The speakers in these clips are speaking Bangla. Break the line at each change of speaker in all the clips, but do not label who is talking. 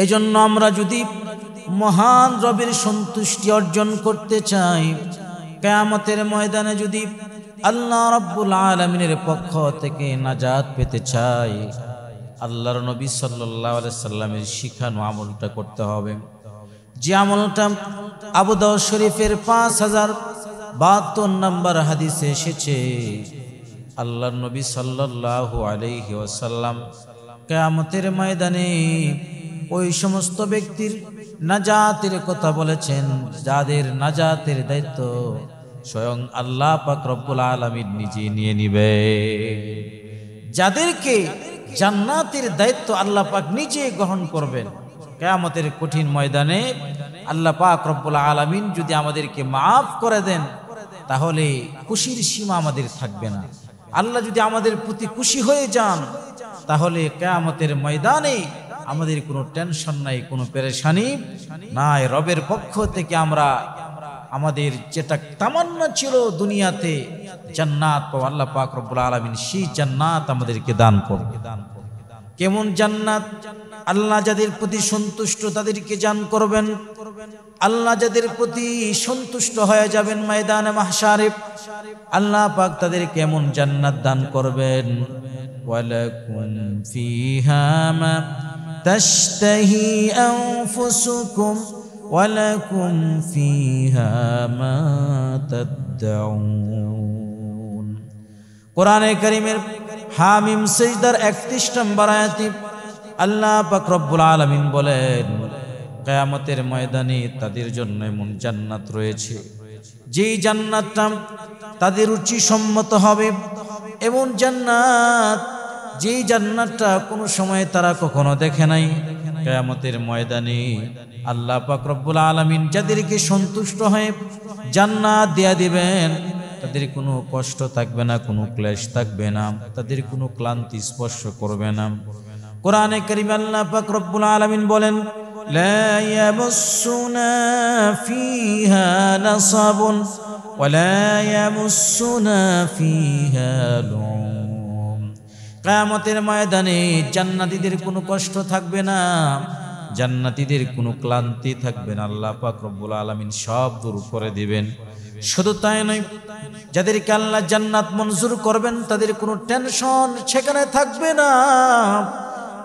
এজন্য আমরা যদি মহান রবের সন্তুষ্টি অর্জন করতে চাই কেয়ামতের ময়দানে যদি আল্লাহ রব্বুল আলমিনের পক্ষ থেকে নাজাত পেতে চাই আল্লাহর নবী সাল্লাহ সাল্লামের শিখানো আমলটা করতে হবে যে আমলটা আবুদ শরীফের পাঁচ হাজার বাহাত্তর নম্বর হাদিসে এসেছে আল্লাহর নবী সাল্লাহ আলহি কেয়ামতের ময়দানে ওই সমস্ত ব্যক্তির নাজাতের কথা বলেছেন যাদের নাজাতের দায়িত্ব স্বয়ং আল্লাহ পাক রব্বুল আলমীর নিজে নিয়ে নিবে যাদেরকে জান্নাতের দায়িত্ব আল্লাহ পাক নিজে গ্রহণ করবেন কেয়ামতের কঠিন ময়দানে আল্লাহ পাক রব্বুল আলমিন যদি আমাদেরকে মাফ করে দেন তাহলে খুশির সীমা আমাদের থাকবে না আল্লাহ যদি আমাদের প্রতি খুশি হয়ে যান তাহলে কেয়ামতের ময়দানে আমাদের কোনো টেনশন নাই কোনো পেরেশানি নাই রবের পক্ষ থেকে আমরা আমাদের যেটা তামান্না ছিল দুনিয়াতে জান্নাত পাবো আল্লাহ পাক রব্বুল আলমিন সেই জান্নাত আমাদেরকে দান করবে কেমন জান্নাত আল্লাহ যাদের প্রতি সন্তুষ্ট তাদেরকে জান করবেন আল্লাহ যাদের প্রতি সন্তুষ্ট হয়ে যাবেন ময়দানে মাহসারিফ আল্লাহ পাক তাদের কেমন জান্নাত দান করবেন ওয়ালাকুম ফিহা تشتهي أنفسكم ولكم فيها ما تدعون قرآن كريم حاميم سجدر اكتش نمبر আল্লাহ পাক রব্বুল আলামিন বলেন কেয়ামতের ময়দানে তাদের জন্য এমন জান্নাত রয়েছে যেই জান্নাতটা তাদের রুচি সম্মত হবে এমন জান্নাত যেই জান্নাতটা কোনো সময়ে তারা কখনো দেখে নাই কেয়ামতের ময়দানে আল্লাহ পাকরবুল আলমিন যাদেরকে সন্তুষ্ট হয়ে জান্নাত দেয়া দিবেন তাদের কোনো কষ্ট থাকবে না কোনো ক্লেশ থাকবে না তাদের কোনো ক্লান্তি স্পর্শ করবে না কোরআনে করিম আল্লাহ পাকরবুল আলমিন বলেন ফিহা يمسنا কায়ামতের ময়দানে জান্নাতিদের কোনো কষ্ট থাকবে না জান্নাতিদের কোনো ক্লান্তি থাকবে না আল্লাহ পাক রব্বুল আলমিন সব দূর করে দিবেন শুধু তাই নয় যাদেরকে আল্লাহ জান্নাত মঞ্জুর করবেন তাদের কোনো টেনশন সেখানে থাকবে না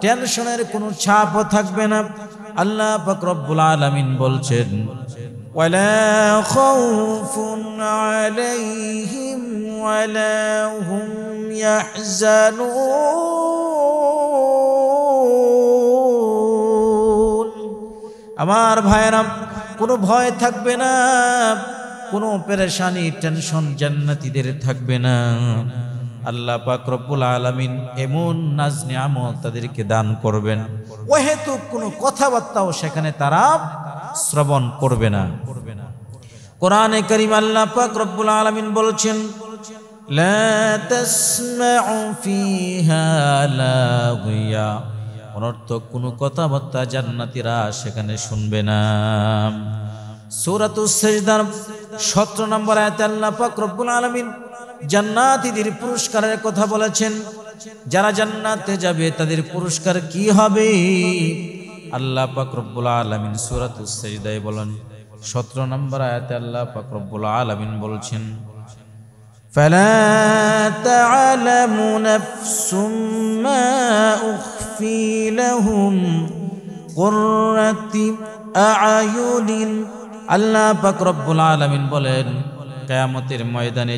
টেনশনের কোনো ছাপও থাকবে না আল্লাহ পাক রব্বুল আলমিন বলছেন ওয়ালা خوف আলাইহিম ولا هم يحزنون আমার ভাইরা কোনো ভয় থাকবে না কোনো পেরেশানি টেনশন জান্নাতীদের থাকবে না আল্লাহ পাক রব্বুল আলামিন এমন নাজ নিয়ামত তাদেরকে দান করবেন ওহেতু কোনো কথাবার্তাও সেখানে তারা শ্রবণ করবে না করবে না কোরআনে করিম আল্লাহ পাক রব্বুল আলামিন বলছেন لا تسمع فيها لاغيا অনর্থক কোনো কথাবার্তা জান্নাতীরা সেখানে শুনবে না সূরাতুস সেজদার 17 নম্বর আয়াতে আল্লাহ পাক রব্বুল আলামিন জান্নাতীদের পুরস্কারের কথা বলেছেন যারা জান্নাতে যাবে তাদের পুরস্কার কি হবে আল্লাহ পাক রব্বুল আলামিন সূরাতুস সেজদায় বলেন 17 নম্বর আয়াতে আল্লাহ পাক রব্বুল আলামিন বলছেন فلا تعلم نفس ما أخفي لهم قرة أعين আল্লাহ পাক রব্বুল আলামিন বলেন কিয়ামতের ময়দানে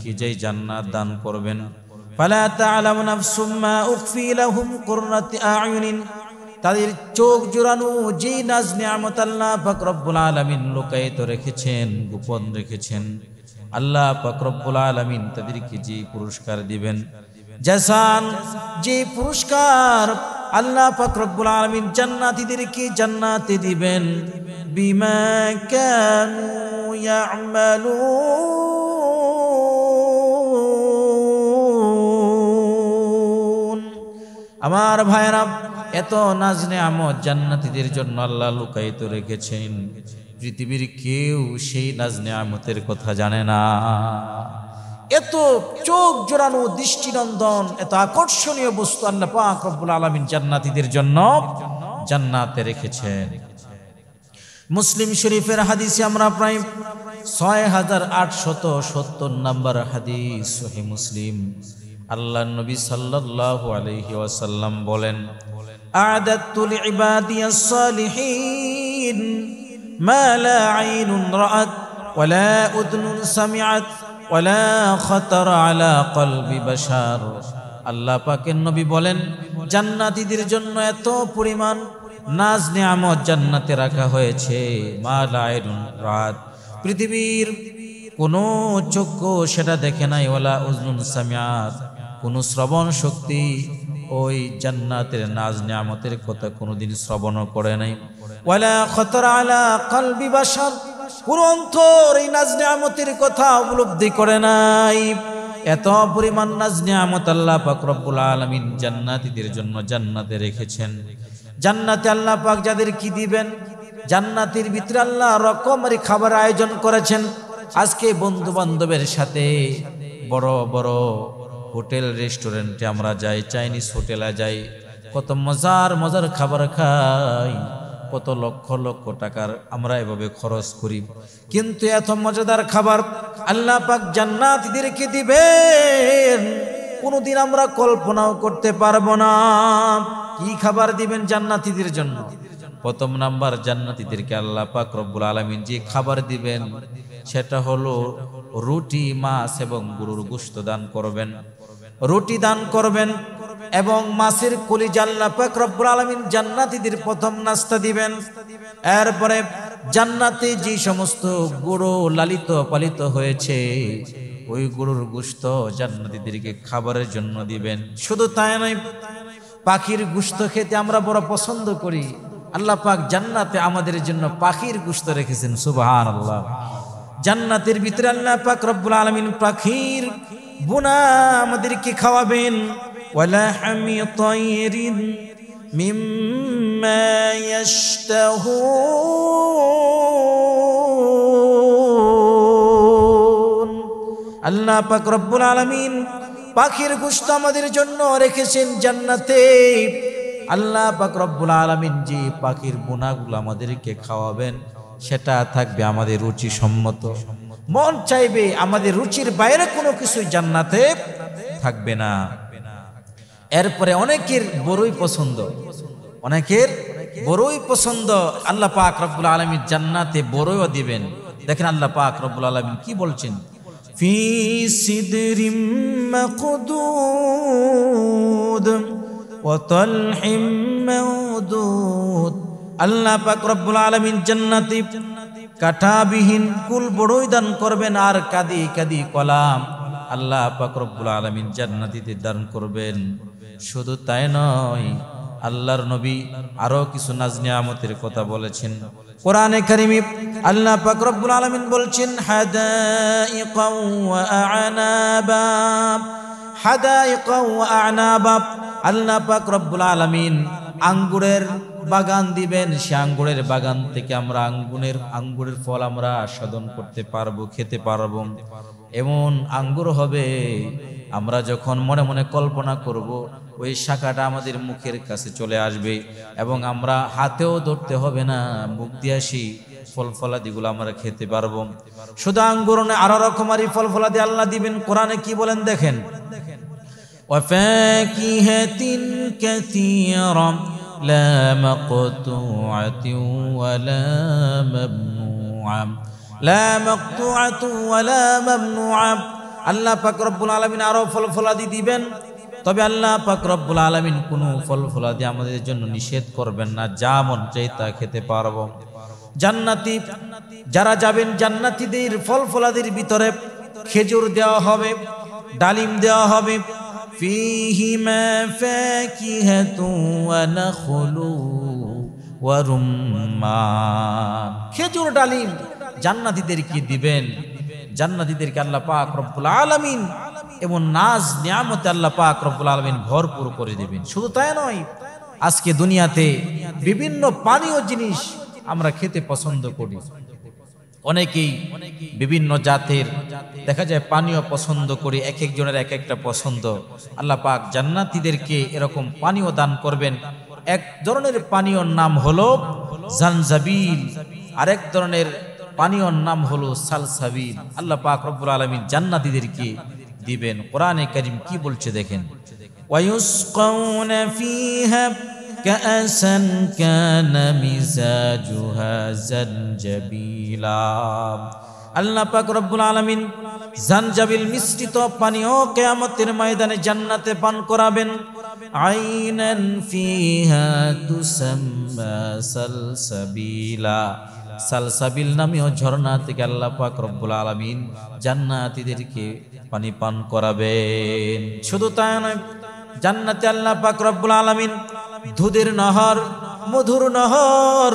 কি যেই জান্নাত দান করবেন ফালা তাআলামু নাফসুম মা উখফি লাহুম কুররাতি আয়ুনিন তাদের চোখ জোড়ানো যে নাজ নিয়ামত আল্লাহ পাক রব্বুল আলামিন লুকায়িত রেখেছেন গোপন রেখেছেন আল্লাহ পাকরব্বুল আলমিন তাদেরকে যে পুরস্কার দিবেন জাসান যে পুরস্কার আল্লাহ পাকরব্বুল আলমিন জান্নাতিদেরকে জান্নাতে দিবেন বিমা আমার ভাইরা এত নাজনে আমদ জান্নাতিদের জন্য আল্লাহ লুকায়িত রেখেছেন পৃথিবীর কেউ সেই নাজনে আমতের কথা জানে না এত চোখ জোড়ানো দৃষ্টিনন্দন এত আকর্ষণীয় বস্তু আল্লাহ পাক রব্বুল আলামিন জান্নাতীদের জন্য জান্নাতে রেখেছেন মুসলিম শরীফের হাদিসে আমরা প্রায় ছয় হাজার আটশত সত্তর নাম্বার হাদিস সহি মুসলিম আল্লাহ নবী সাল্লাল্লাহু আলাইহি ওয়াসাল্লাম বলেন আদাতুল ইবাদিয়াস সালিহিন ما لا عين رأت ولا أذن سمعت ولا خطر على قلب بشار আল্লাহ পাকের নবী বলেন জান্নাতীদের জন্য এত পরিমাণ নাজ নিয়ামত জান্নাতে রাখা হয়েছে মা লায়রুন রাত পৃথিবীর কোনো চক্ষু সেটা দেখে নাই ওলা উজনুন সামিয়াত কোনো শ্রবণ শক্তি ওই জান্নাতের নাজ নিয়ামতের কথা কোনোদিন শ্রবণও করে নাই কথা করে নাই এত পরিমাণ আল্লাহ পাক জান্নাতীদের জন্য জান্নাতে রেখেছেন আল্লাহ পাক যাদের কি দিবেন জান্নাতের ভিতরে আল্লাহ রকমের খাবার আয়োজন করেছেন আজকে বন্ধু বান্ধবের সাথে বড় বড় হোটেল রেস্টুরেন্টে আমরা যাই চাইনিজ হোটেলে যাই কত মজার মজার খাবার খাই কত লক্ষ লক্ষ টাকার আমরা এভাবে খরচ করি কিন্তু এত মজাদার খাবার আল্লাহ পাক জান্নাতিদেরকে দিবেন কোনোদিন আমরা কল্পনাও করতে পারবো না কি খাবার দিবেন জান্নাতিদের জন্য প্রথম নাম্বার জান্নাতিদেরকে আল্লাহ পাক রব্বুল আলমিন যে খাবার দিবেন সেটা হলো রুটি মাছ এবং গরুর গুস্ত দান করবেন রুটি দান করবেন এবং মাসির কুলি জাল্লা পাক রব্বুল আলমিন জান্নাতিদের প্রথম নাস্তা দিবেন এরপরে জান্নাতে যে সমস্ত গুরু লালিত পালিত হয়েছে ওই গুরুর গুস্ত জান্নাতিদেরকে খাবারের জন্য দিবেন শুধু তাই নয় পাখির গুস্ত খেতে আমরা বড় পছন্দ করি আল্লাহ পাক জান্নাতে আমাদের জন্য পাখির গুস্ত রেখেছেন সুবাহ আল্লাহ জান্নাতের ভিতরে আল্লাহ পাক রব্বুল আলমিন পাখির বোনা আমাদেরকে খাওয়াবেন ওয়ালা হামি তৈরিন মিম্মা ইয়াশতাহুন আল্লাহ পাক রব্বুল আলামিন পাখির গোশত আমাদের জন্য রেখেছেন জান্নাতে আল্লাহ পাক রব্বুল আলামিন যে পাখির বোনাগুলো আমাদেরকে খাওয়াবেন সেটা থাকবে আমাদের রুচি সম্মত মন চাইবে আমাদের রুচির বাইরে কোনো কিছুই জান্নাতে থাকবে না এরপরে অনেকের বড়ই পছন্দ অনেকের বড়ই পছন্দ আল্লাহ পাক রব্বুল আলমীর জান্নাতে বড়ইও দিবেন দেখেন আল্লাহ পাক রব্বুল আলমী কি বলছেন ফি সিদরিম আল্লাহ পাক রব্বুল আলামিন জান্নাতি কাঠাবিহীন কুল বড়ই দান করবেন আর কাদি কাদি কলাম আল্লাহ পাক রব্বুল আলমিন জান্নাতিতে দান করবেন শুধু তাই নয় আল্লাহর নবী আরো কিছু নাজনিয়ামতের কথা বলেছেন কোরআনে করিমি আল্লাহ পাক রব্বুল আলমিন বলছেন হাদাই কৌ আনা বাপ আল্লাহ পাক রব্বুল আলামিন আঙ্গুরের বাগান দিবেন সে আঙ্গুরের বাগান থেকে আমরা আঙ্গুরের আঙ্গুরের ফল আমরা আস্বাদন করতে পারবো খেতে পারবো এমন আঙ্গুর হবে আমরা যখন মনে মনে কল্পনা করব ওই শাখাটা আমাদের মুখের কাছে চলে আসবে এবং আমরা হাতেও ধরতে হবে না মুখ দিয়ে আসি ফল ফলাদিগুলো আমরা খেতে পারবো শুধু আঙ্গুর আরো রকমারি ফল ফলাদি আল্লাহ দিবেন কোরআনে কি বলেন দেখেন وفاكهة كثيرة لا مقطوعة ولا ممنوعة لا مقطوعة ولا ممنوعة আল্লাহ পাক রব্বুল আলমিন আরও ফল ফলাদি দিবেন তবে আল্লাহ পাক রব্বুল আলমিন কোনো ফল ফলাদি আমাদের জন্য নিষেধ করবেন না যা মন চাই তা খেতে পারবো জান্নাতি যারা যাবেন জান্নাতিদের ফল ফলাদির ভিতরে খেজুর দেওয়া হবে ডালিম দেওয়া হবে فيهما فاكهة ونخل ورمان খেজুর ডালিম জান্নাতীদেরকে দিবেন জান্নাতীদেরকে আল্লাহ পাক রব্বুল আলামিন এবং নাজ নিয়ামতে আল্লাহ পাক রব্বুল আলামিন ভরপুর করে দিবেন শুধু তাই নয় আজকে দুনিয়াতে বিভিন্ন পানীয় জিনিস আমরা খেতে পছন্দ করি অনেকেই বিভিন্ন জাতের দেখা যায় পানীয় পছন্দ করি এক একজনের এক একটা পছন্দ আল্লাহ পাক জান্নাতিদেরকে এরকম পানীয় দান করবেন এক ধরনের পানীয় নাম হলো জানজাবিল আরেক ধরনের পানীয় নাম হলো সালসাবিল আল্লাহ পাক রব্বুল আলমী জান্নাতিদেরকে দিবেন কোরআনে করিম কি বলছে দেখেন ويسقون فيها كأسا আল্লাহ পাক রব্বুল আলমিন জানজাবিল মিশ্রিত পানীয় কেয়ামতের ময়দানে জান্নাতে পান করাবেন আইনান ফিহা তুসাম্মা সালসাবিলা সালসাবিল নামীয় ঝর্ণা থেকে আল্লাহ পাক রব্বুল আলমিন জান্নাতিদেরকে পানি পান করাবেন শুধু তাই নয় জান্নাতে আল্লাহ পাক রব্বুল আলমিন দুধের নহর মধুর নহর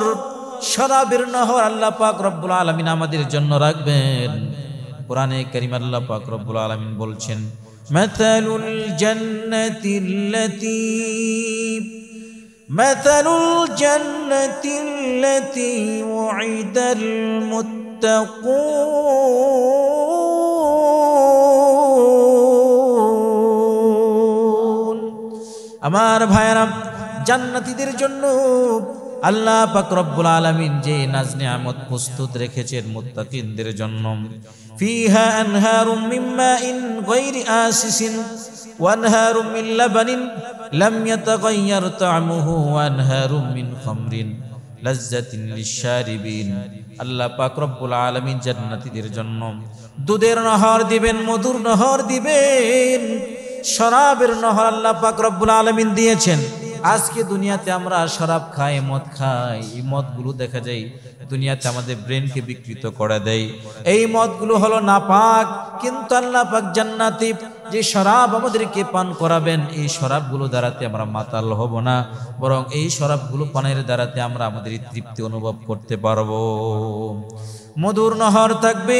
শরাবের হওয়ার আল্লাহ পাক রব্বুল আলমিন আমাদের জন্য রাখবেন পুরানে করিম আল্লাহ পাক রব্বুল আলমিন বলছেন مثل الجنة التي مثل الجنة التي وعد المتقون আমার ভাইরা জান্নাতীদের জন্য আল্লাহ রব্বুল আলমিন যে নাজ নিয়ামত প্রস্তুত রেখেছেন মুত্তাকিনদের জন্য ফিহা আনহারুম মিম্মা ইন গৈরি আসিসিন ওয়ানহারুম মিন লাবানিন লাম ইয়াতাগায়্যার তা'মুহু ওয়ানহারুম মিন খামরিন লাজ্জাতিন লিশারিবিন আল্লাহ পাক রব্বুল আলামিন জান্নাতীদের জন্য দুধের নহর দিবেন মধুর নহর দিবেন শরাবের নহর আল্লাহ পাক রব্বুল আলামিন দিয়েছেন আজকে দুনিয়াতে আমরা শরাব খাই মদ খাই এই মদগুলো দেখা যায় দুনিয়াতে আমাদের ব্রেনকে বিকৃত করে দেয় এই মদগুলো হলো নাপাক কিন্তু আল্লাহ পাক জান্নাতি যে শরাব আমাদেরকে পান করাবেন এই শরাবগুলো দ্বারাতে আমরা মাতাল হব না বরং এই শরাবগুলো পানের দ্বারাতে আমরা আমাদের তৃপ্তি অনুভব করতে পারব মধুর নহর থাকবে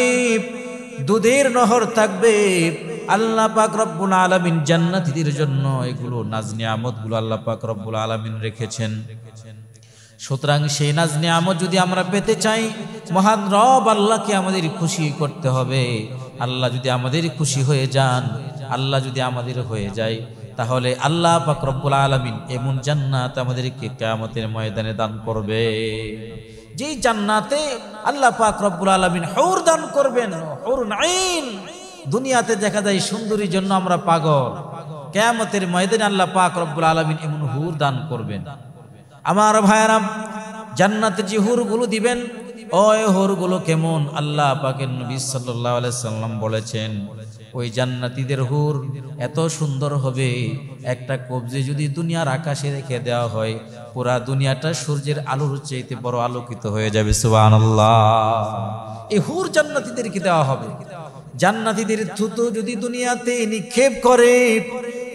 দুধের নহর থাকবে আল্লাহ পাক রব্বুল আলমিন জান্নাতিদের জন্য এগুলো নাজ নিয়ামতগুলো আল্লাহ পাক রব্বুল আলমিন রেখেছেন সুতরাং সেই নাজ নিয়ামত যদি আমরা পেতে চাই মহান রব আল্লাহকে আমাদের খুশি করতে হবে আল্লাহ যদি আমাদের খুশি হয়ে যান আল্লাহ যদি আমাদের হয়ে যায় তাহলে আল্লাহ পাক রব্বুল আলমিন এমন জান্নাত আমাদেরকে কেয়ামতের ময়দানে দান করবে যেই জান্নাতে আল্লাহ পাক রব্বুল আলমিন হৌর দান করবেন হৌর নাইন দুনিয়াতে দেখা যায় সুন্দরীর জন্য আমরা পাগল কেয়ামতের ময়দানে আল্লাহ পাক রব্বুল আলমিন এমন হুর দান করবেন আমার ভাইয়ারাম জান্নাতে যে হুরগুলো দিবেন ওই হুরগুলো কেমন আল্লাহ পাকের নবী সাল্লাহ সাল্লাম বলেছেন ওই জান্নাতিদের হুর এত সুন্দর হবে একটা কবজে যদি দুনিয়ার আকাশে রেখে দেওয়া হয় পুরা দুনিয়াটা সূর্যের আলোর চাইতে বড় আলোকিত হয়ে যাবে সুবাহ এই হুর জান্নাতিদেরকে দেওয়া হবে জান্নাতিদের থুতু যদি দুনিয়াতে নিক্ষেপ করে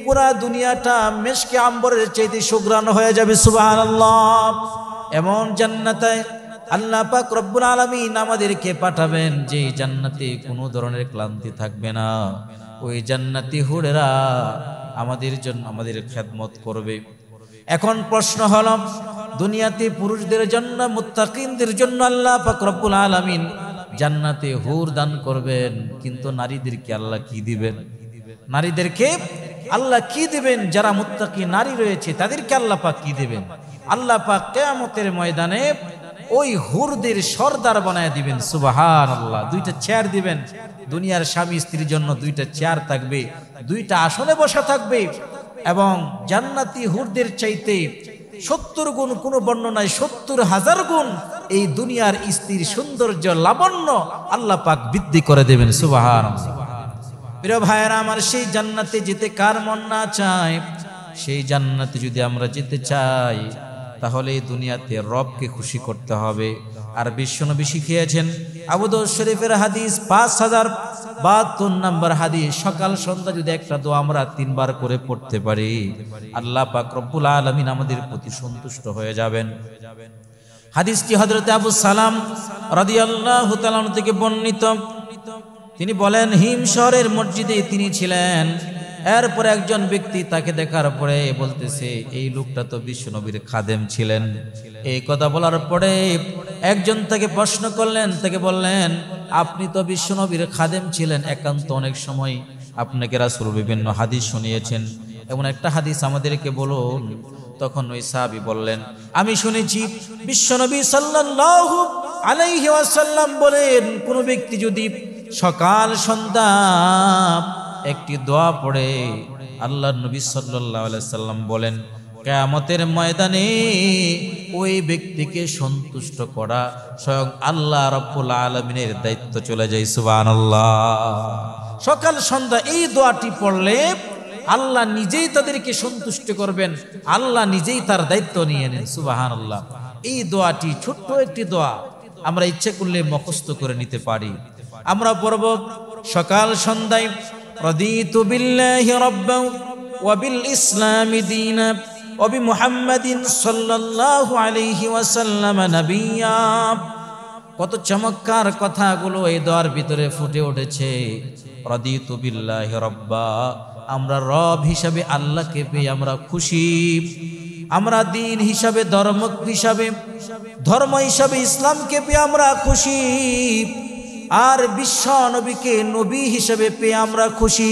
পুরা দুনিয়াটা মেশকে আম্বরের চাইতে সুগ্রাণ হয়ে যাবে সুবাহ এমন জান্নাতায় আল্লাহ পাক রব্বুল আলমিন আমাদেরকে পাঠাবেন যে জান্নাতে কোনো ধরনের ক্লান্তি থাকবে না ওই জান্নাতি হুড়েরা আমাদের জন্য আমাদের খেদমত করবে এখন প্রশ্ন হলাম দুনিয়াতে পুরুষদের জন্য মুত্তাকিনদের জন্য আল্লাহ পাক রব্বুল আলমিন জান্নাতে হুর দান করবেন কিন্তু নারীদেরকে আল্লাহ কি দিবেন নারীদেরকে আল্লাহ কি দিবেন যারা মুত্তাকি নারী রয়েছে তাদেরকে আল্লাহ পাক কি দিবেন আল্লাহ পাক কেয়ামতের ময়দানে ওই হুরদের সর্দার বানায় দিবেন সুবাহান আল্লাহ দুইটা চেয়ার দিবেন দুনিয়ার স্বামী স্ত্রীর জন্য দুইটা চেয়ার থাকবে দুইটা আসনে বসা থাকবে এবং জান্নাতি হুরদের চাইতে সত্তর গুণ কোন বর্ণনায় সত্তর হাজার গুণ এই দুনিয়ার স্ত্রীর সৌন্দর্য লাবণ্য আল্লাহ পাক বৃদ্ধি করে দেবেন সুবাহান প্রিয় ভাইয়েরা আমার সেই জান্নাতে যেতে কার মন না চায় সেই জান্নাতে যদি আমরা যেতে চাই তাহলে এই দুনিয়াতে রবকে খুশি করতে হবে আর নবী শিখিয়েছেন আবুদর শরীফের হাদিস পাঁচ হাজার বাহাত্তর নাম্বার হাদিস সকাল সন্ধ্যা যদি একটা দোয়া আমরা তিনবার করে পড়তে পারি আল্লাহ পাক রব্বুল আলমিন আমাদের প্রতি সন্তুষ্ট হয়ে যাবেন হাদিসটি হজরতে আবু সালাম রাদি আল্লাহ থেকে বর্ণিত তিনি বলেন হিম শহরের মসজিদে তিনি ছিলেন এরপর একজন ব্যক্তি তাকে দেখার পরে বলতেছে এই লোকটা তো বিশ্বনবীর খাদেম ছিলেন এই কথা বলার পরে একজন তাকে প্রশ্ন করলেন তাকে বললেন আপনি তো বিশ্বনবীর খাদেম ছিলেন একান্ত অনেক সময় আপনাকে রাসুল বিভিন্ন হাদিস শুনিয়েছেন এমন একটা হাদিস আমাদেরকে বলুন তখন ওই সাহাবি বললেন আমি শুনেছি বিশ্বনবী সাল্লাহ আলাইহাসাল্লাম বলেন কোন ব্যক্তি যদি সকাল সন্ধ্যা একটি দোয়া পড়ে আল্লাহ নবী সাল্লাহ সাল্লাম বলেন কেয়ামতের ময়দানে ওই ব্যক্তিকে সন্তুষ্ট করা স্বয়ং আল্লাহ রব্বুল আলমিনের দায়িত্ব চলে যায় সুবান সকাল সন্ধ্যা এই দোয়াটি পড়লে আল্লাহ নিজেই তাদেরকে সন্তুষ্ট করবেন আল্লাহ নিজেই তার দায়িত্ব নিয়ে নেন সুবাহান আল্লাহ এই দোয়াটি ছোট্ট একটি দোয়া আমরা ইচ্ছে করলে মুখস্থ করে নিতে পারি আমরা পর্ব সকাল সন্ধ্যায় رضيت بالله ربا وبالإسلام دينا وبمحمد صلى الله عليه وسلم نبيا কত চমৎকার কথাগুলো এই দোয়ার ভিতরে ফুটে উঠেছে রদিতু বিল্লাহি রব্বা আমরা রব হিসাবে আল্লাহকে পেয়ে আমরা খুশি আমরা দিন হিসাবে ধর্ম হিসাবে ধর্ম হিসাবে ইসলামকে পেয়ে আমরা খুশি আর বিশ্ব নবীকে নবী হিসেবে পেয়ে আমরা খুশি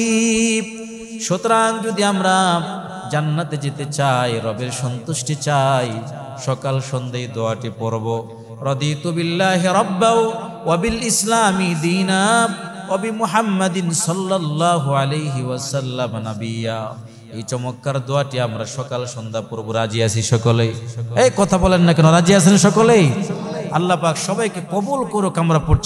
সুতরাং যদি আমরা জান্নাতে যেতে চাই রবের সন্তুষ্টি চাই সকাল সন্ধ্যেই দোয়াটি পড়ব রদি বিল্লাহি রব্বাও ওয়াবিল ইসলামি দীনা ওয়াবি মুহাম্মাদিন সাল্লাল্লাহু আলাইহি ওয়াসাল্লাম নাবিয়া এই চমৎকার দোয়াটি আমরা সকাল সন্ধ্যা পূর্ব রাজি আছি সকলেই এই কথা বলেন না কেন রাজি আছেন সকলেই আল্লাহ পাক সবাইকে কবুল করুক আমরা পড়ছি